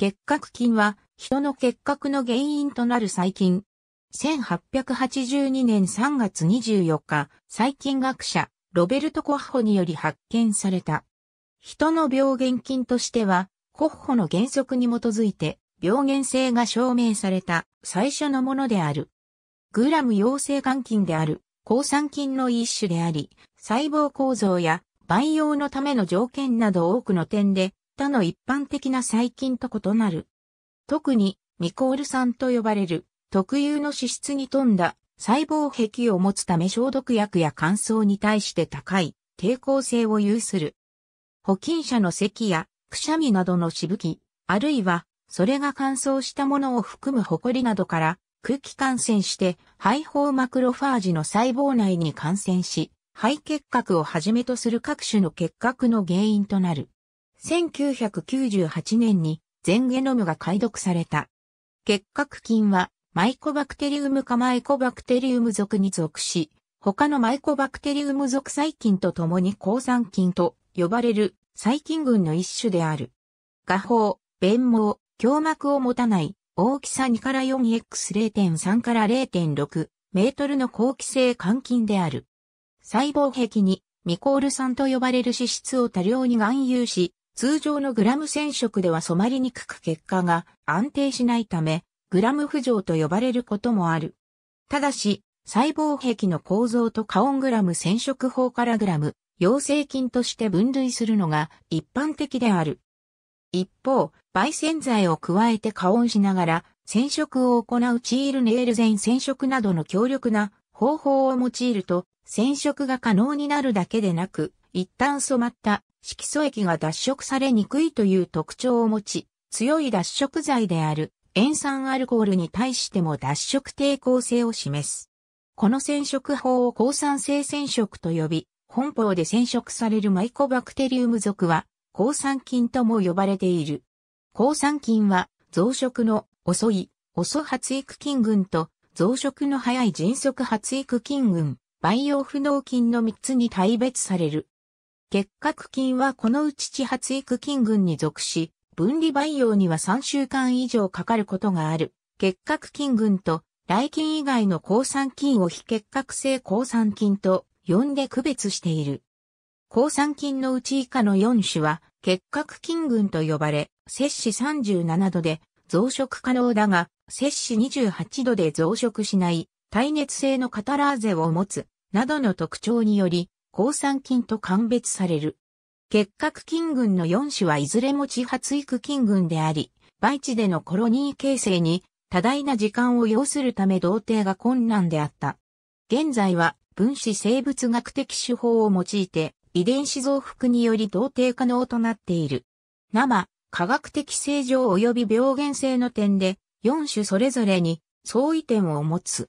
結核菌は、人の結核の原因となる細菌。1882年3月24日、細菌学者、ロベルト・コッホにより発見された。人の病原菌としては、コッホの原則に基づいて、病原性が証明された最初のものである。グラム陽性肝菌である、抗酸菌の一種であり、細胞構造や培養のための条件など多くの点で他の一般的な細菌と異なる。特に、ミコール酸と呼ばれる、特有の脂質に富んだ細胞壁を持つため消毒薬や乾燥に対して高い抵抗性を有する。保菌者の咳やくしゃみなどのしぶき、あるいはそれが乾燥したものを含むホコリなどから空気感染して肺胞マクロファージの細胞内に感染し、肺結核をはじめとする各種の結核の原因となる。1998年に全ゲノムが解読された。結核菌はマイコバクテリウムかマイコバクテリウム属に属し、他のマイコバクテリウム属細菌と共に抗酸菌と呼ばれる細菌群の一種である。画法、弁毛、胸膜を持たない、大きさ2から 4x0.3 から0.6メートルの後期性肝菌である。細胞壁にミコール酸と呼ばれる脂質を多量に含有し、通常のグラム染色では染まりにくく結果が安定しないため、グラム浮上と呼ばれることもある。ただし、細胞壁の構造と過温グラム染色法からグラム、陽性菌として分類するのが一般的である。一方、媒染剤を加えて加温しながら染色を行うチールネイル全染色などの強力な方法を用いると染色が可能になるだけでなく、一旦染まった色素液が脱色されにくいという特徴を持ち、強い脱色剤である塩酸アルコールに対しても脱色抵抗性を示す。この染色法を抗酸性染色と呼び、本法で染色されるマイコバクテリウム属は、抗酸菌とも呼ばれている。抗酸菌は、増殖の遅い、遅発育菌群と、増殖の早い迅速発育菌群、培養不能菌の3つに大別される。結核菌はこのうち地発育菌群に属し、分離培養には3週間以上かかることがある。結核菌群と、来菌以外の抗酸菌を非結核性抗酸菌と呼んで区別している。抗酸菌のうち以下の4種は、結核菌群と呼ばれ、摂氏37度で増殖可能だが、摂氏28度で増殖しない、耐熱性のカタラーゼを持つ、などの特徴により、抗酸菌と鑑別される。結核菌群の4種はいずれも地発育菌群であり、培地でのコロニー形成に多大な時間を要するため同定が困難であった。現在は分子生物学的手法を用いて遺伝子増幅により同定可能となっている。生、科学的正常及び病原性の点で4種それぞれに相違点を持つ。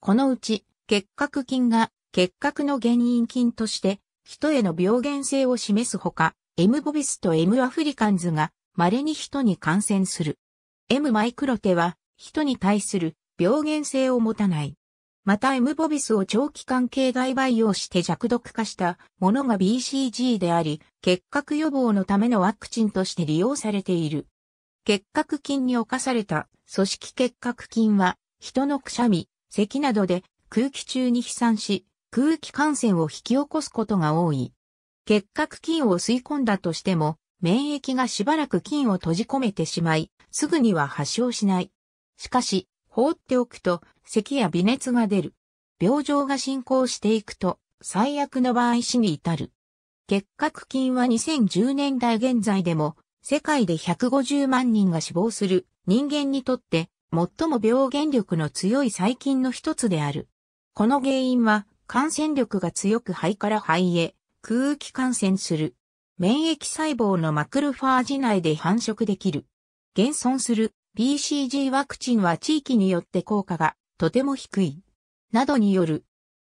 このうち結核菌が結核の原因菌として、人への病原性を示すほか、M ボビスと M アフリカンズが稀に人に感染する。M マイクロテは人に対する病原性を持たない。また M ボビスを長期間経外培養して弱毒化したものが BCG であり、結核予防のためのワクチンとして利用されている。結核菌に侵された組織結核菌は、人のくしゃみ、咳などで空気中に飛散し、空気感染を引き起こすことが多い。結核菌を吸い込んだとしても、免疫がしばらく菌を閉じ込めてしまい、すぐには発症しない。しかし、放っておくと、咳や微熱が出る。病状が進行していくと、最悪の場合死に至る。結核菌は2010年代現在でも、世界で150万人が死亡する人間にとって、最も病原力の強い細菌の一つである。この原因は、感染力が強く肺から肺へ空気感染する。免疫細胞のマクロファージ内で繁殖できる。現存する BCG ワクチンは地域によって効果がとても低い。などによる。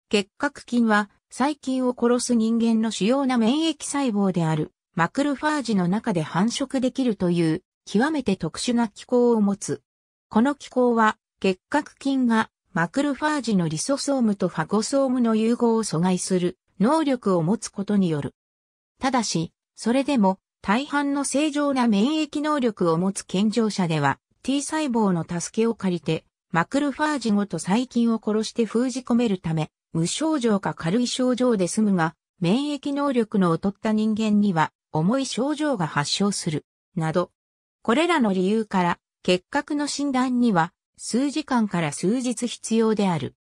結核菌は細菌を殺す人間の主要な免疫細胞であるマクロファージの中で繁殖できるという極めて特殊な機構を持つ。この機構は結核菌がマクロファージのリソソームとファゴソームの融合を阻害する能力を持つことによる。ただし、それでも大半の正常な免疫能力を持つ健常者では T 細胞の助けを借りてマクロファージごと細菌を殺して封じ込めるため無症状か軽い症状で済むが免疫能力の劣った人間には重い症状が発症する、など。これらの理由から結核の診断には数時間から数日必要である。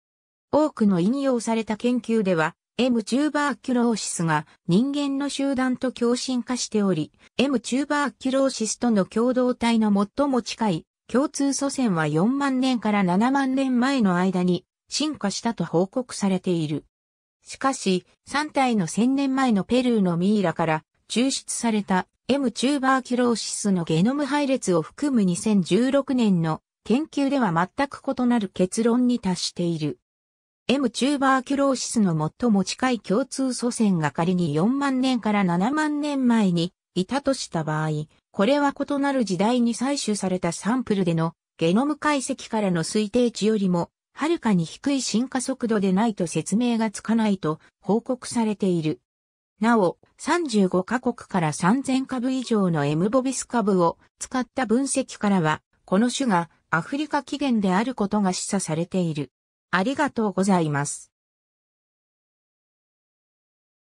多くの引用された研究では、M チューバーキュローシスが人間の集団と共振化しており、M チューバーキュローシスとの共同体の最も近い共通祖先は4万年から7万年前の間に進化したと報告されている。しかし、3体の1000年前のペルーのミイラから抽出された M チューバーキュローシスのゲノム配列を含む2016年の研究では全く異なる結論に達している。M チューバーキュローシスの最も近い共通祖先が仮に4万年から7万年前にいたとした場合、これは異なる時代に採取されたサンプルでのゲノム解析からの推定値よりも、はるかに低い進化速度でないと説明がつかないと報告されている。なお、35カ国から3000株以上の M ボビス株を使った分析からは、この種がアフリカ起源であることが示唆されている。ありがとうございます。